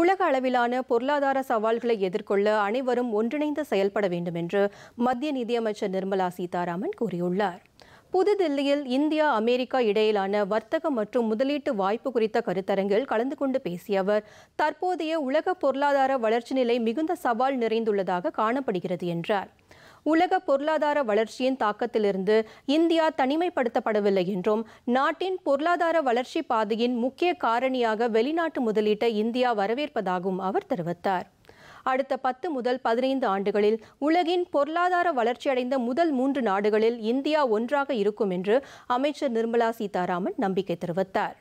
உலக அளவிலான பொருளாதார சவால்களை எதிர்கொள்ள அனைவரும் ஒன்றிணைந்து செயல்பட வேண்டும் என்று மத்திய நிதியமைச்சர் நிர்மலா சீதாராமன் கூறியுள்ளார் புதுதில்லியில் இந்தியா அமெரிக்கா இடையிலான வர்த்தக மற்றும் முதலீட்டு வாய்ப்பு குறித்த கருத்தரங்கில் கலந்து கொண்டு பேசிய அவர் தற்போதைய உலக பொருளாதார வளர்ச்சி நிலை மிகுந்த சவால் நிறைந்துள்ளதாக காணப்படுகிறது என்றார் உலக பொருளாதார வளர்ச்சியின் தாக்கத்திலிருந்து இந்தியா தனிமைப்படுத்தப்படவில்லை என்றும் நாட்டின் பொருளாதார வளர்ச்சி பாதையின் முக்கிய காரணியாக வெளிநாட்டு முதலீட்டை இந்தியா வரவேற்பதாகவும் அவர் தெரிவித்தார் அடுத்த பத்து முதல் பதினைந்து ஆண்டுகளில் உலகின் பொருளாதார வளர்ச்சியடைந்த முதல் மூன்று நாடுகளில் இந்தியா ஒன்றாக இருக்கும் என்று அமைச்சர் நிர்மலா சீதாராமன் நம்பிக்கை தெரிவித்தார்